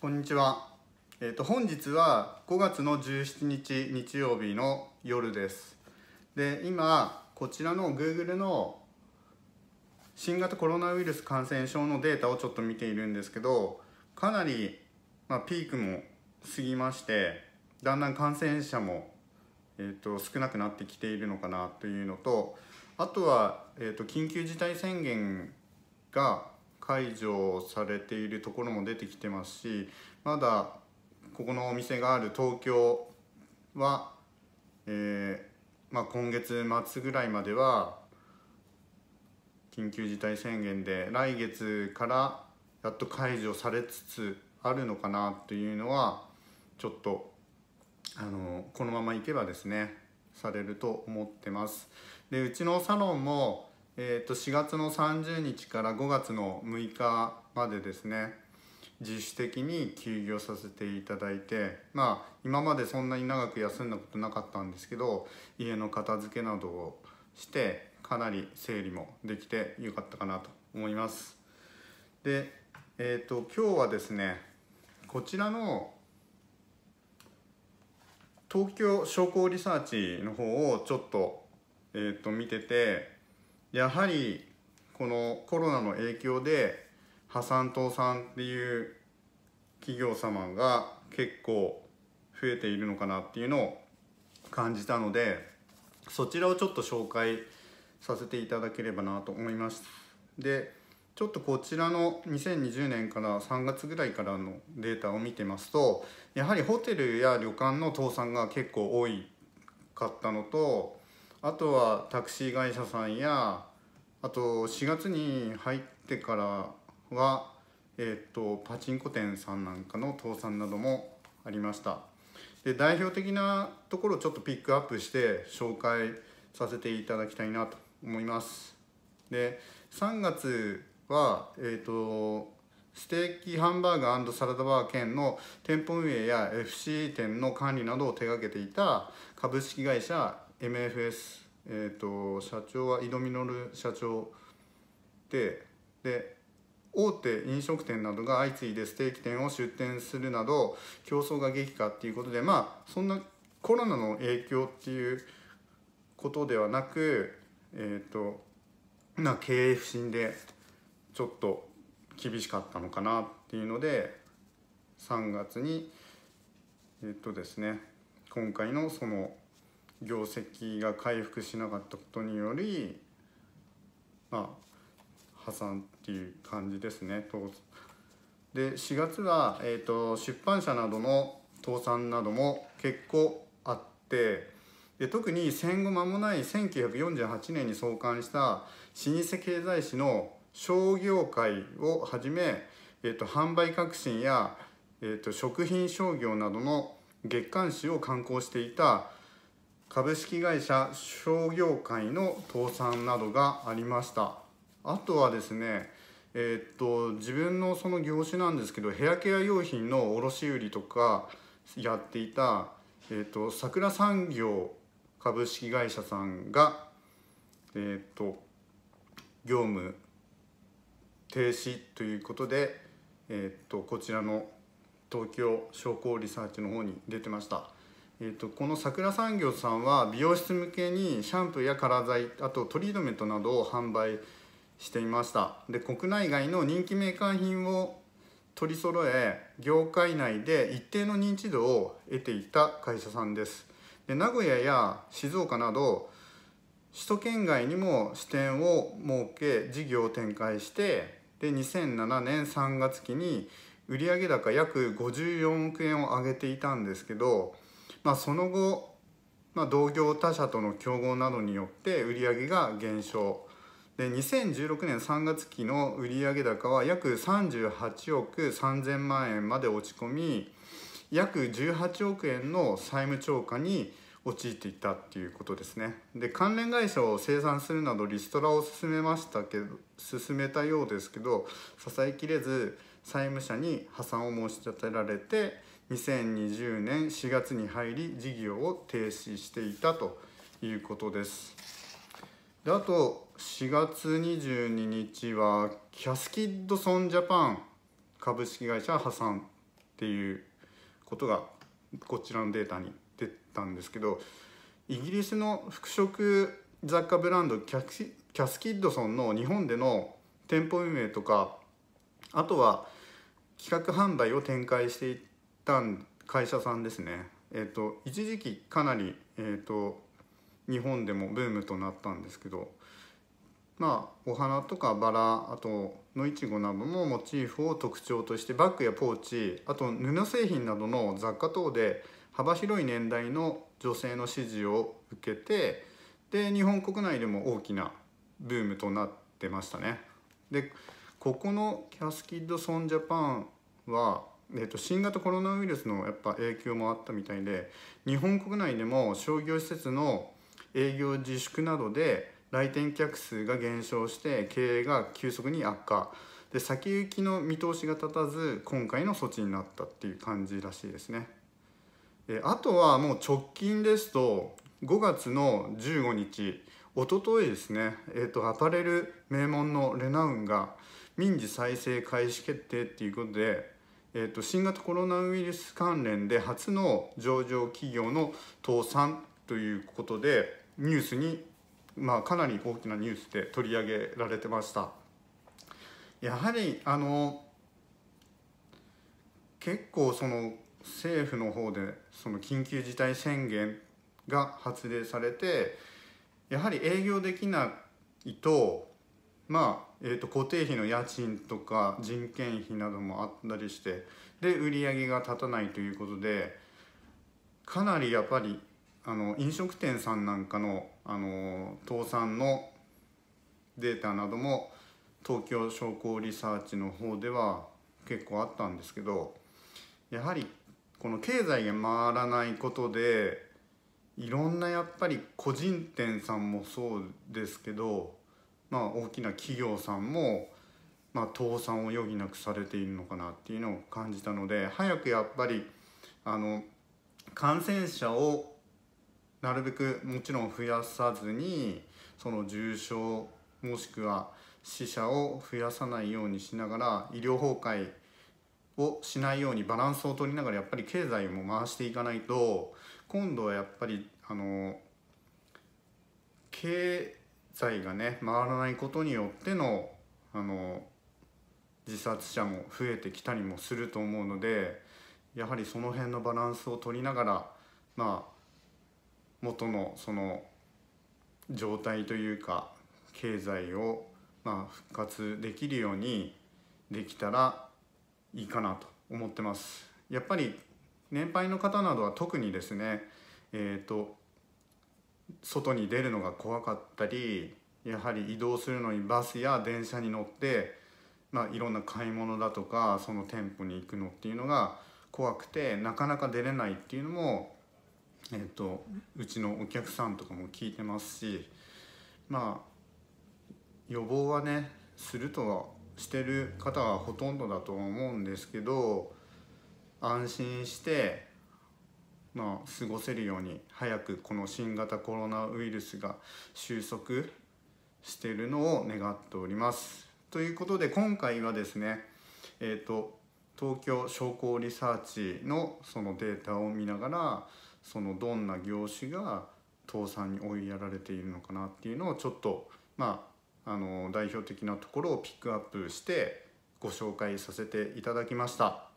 こんにちは。えっ、ー、と本日は5月の17日日曜日の夜です。で今こちらの Google の新型コロナウイルス感染症のデータをちょっと見ているんですけどかなり、まあ、ピークも過ぎましてだんだん感染者も、えーと、少なくなってきているのかなというのとあとは、えーと緊急事態宣言が解除されているところも出てきてますしまだここのお店がある東京は、えー、まあ、今月末ぐらいまでは緊急事態宣言で来月からやっと解除されつつあるのかなというのはちょっとあのこのままいけばですねされると思ってます。でうちのサロンもえー、と4月の30日から5月の6日までですね自主的に休業させていただいてまあ今までそんなに長く休んだことなかったんですけど家の片付けなどをしてかなり整理もできてよかったかなと思いますでえっ、ー、と今日はですねこちらの東京商工リサーチの方をちょっと,、えー、と見ててやはりこのコロナの影響で破産倒産っていう企業様が結構増えているのかなっていうのを感じたのでそちらをちょっと紹介させていただければなと思います。でちょっとこちらの2020年から3月ぐらいからのデータを見てますとやはりホテルや旅館の倒産が結構多かったのとあとはタクシー会社さんやあと4月に入ってからは、えーと、とパチンコ店さんなんかの倒産などもありましたで代表的なところをちょっとピックアップして紹介させていただきたいなと思いますで3月は、えーとステーキハンバーガーサラダバー兼の店舗運営や FC 店の管理などを手掛けていた株式会社 MFS、えーと、社長は井戸実社長でで大手飲食店などが相次いでステーキ店を出店するなど競争が激化っていうことでまあそんなコロナの影響っていうことではなくえっ、ー、とな経営不振でちょっと厳しかったのかなっていうので3月にえっ、ー、とですね今回のその業績が回復しなかったことによりまあ破産っていう感じですねで4月は、えーと、出版社などの倒産なども結構あってで特に戦後間もない1948年に創刊した老舗経済誌の商業界をはじめ、えーと、販売革新や、えーと食品商業などの月刊誌を刊行していた株式会社商業会の倒産などがありましたあとはですねえー、っと自分のその業種なんですけどヘアケア用品の卸売とかやっていた、えー、っと桜産業株式会社さんがえー、っと業務停止ということで、えっとこちらの東京商工リサーチの方に出てました。えーと、この桜産業さんは美容室向けにシャンプーやカラー剤あとトリートメントなどを販売していましたで国内外の人気メーカー品を取り揃え業界内で一定の認知度を得ていた会社さんですで名古屋や静岡など首都圏外にも支店を設け事業を展開してで2007年3月期に売上高約54億円を上げていたんですけどまあ、その後、まあ、同業他社との競合などによって売上が減少で2016年3月期の売上高は約38億3000万円まで落ち込み約18億円の債務超過に陥っていったっていうことですねで関連会社を生産するなどリストラを進めましたけど進めたようですけど支えきれず債務者に破産を申し立てられて2020年4月に入り事業を停止していたということです。であと4月22日はキャスキッドソンジャパン株式会社破産っていうことがこちらのデータに出たんですけどイギリスの服飾雑貨ブランドキャキャスキッドソンの日本での店舗運営とかあとは企画販売を展開していてた会社さんですね、えーと、一時期かなり、えーと、日本でもブームとなったんですけどまあお花とかバラあと野いちごなどのモチーフを特徴としてバッグやポーチあと布製品などの雑貨等で幅広い年代の女性の支持を受けてで日本国内でも大きなブームとなってましたね。でここのキャスキッド・ソン・ジャパンはえー、と新型コロナウイルスのやっぱ影響もあったみたいで日本国内でも商業施設の営業自粛などで来店客数が減少して経営が急速に悪化で先行きの見通しが立たず今回の措置になったっていう感じらしいですねあとはもう直近ですと5月の15日おとといですね、えーとアパレル名門のレナウンが民事再生開始決定っていうことでえーと、と新型コロナウイルス関連で初の上場企業の倒産ということでニュースに、まあ、かなり大きなニュースで取り上げられてましたやはりあの結構その政府の方でその緊急事態宣言が発令されてやはり営業できないとまあ、えーと、固定費の家賃とか人件費などもあったりしてで売り上げが立たないということでかなりやっぱりあの飲食店さんなんかのあの倒産のデータなども東京商工リサーチの方では結構あったんですけどやはりこの経済が回らないことでいろんなやっぱり個人店さんもそうですけどまあ、大きな企業さんも、まあ、倒産を余儀なくされているのかなっていうのを感じたので早くやっぱりあの感染者をなるべくもちろん増やさずにその重症もしくは死者を増やさないようにしながら医療崩壊をしないようにバランスを取りながらやっぱり経済も回していかないと今度はやっぱりあの経財がね回らないことによってのあの自殺者も増えてきたりもすると思うのでやはりその辺のバランスを取りながらまあ元のその状態というか経済をまあ復活できるようにできたらいいかなと思ってます。やっぱり年配の方などは特にですねえっ、ー、と外に出るのが怖かったりやはり移動するのにバスや電車に乗って、まあ、いろんな買い物だとかその店舗に行くのっていうのが怖くてなかなか出れないっていうのも、えーと、うちのお客さんとかも聞いてますしまあ予防はねするとはしてる方はほとんどだと思うんですけど安心してまあ、過ごせるように早くこの新型コロナウイルスが収束しているのを願っております。ということで今回はですね、えーと、と東京商工リサーチのそのデータを見ながらそのどんな業種が倒産に追いやられているのかなっていうのをちょっとまああの代表的なところをピックアップしてご紹介させていただきました。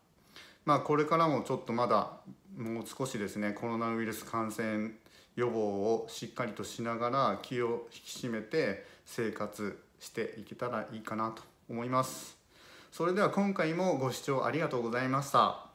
まあ、これからもちょっとまだもう少しですねコロナウイルス感染予防をしっかりとしながら気を引き締めて生活していけたらいいかなと思います。それでは今回もご視聴ありがとうございました。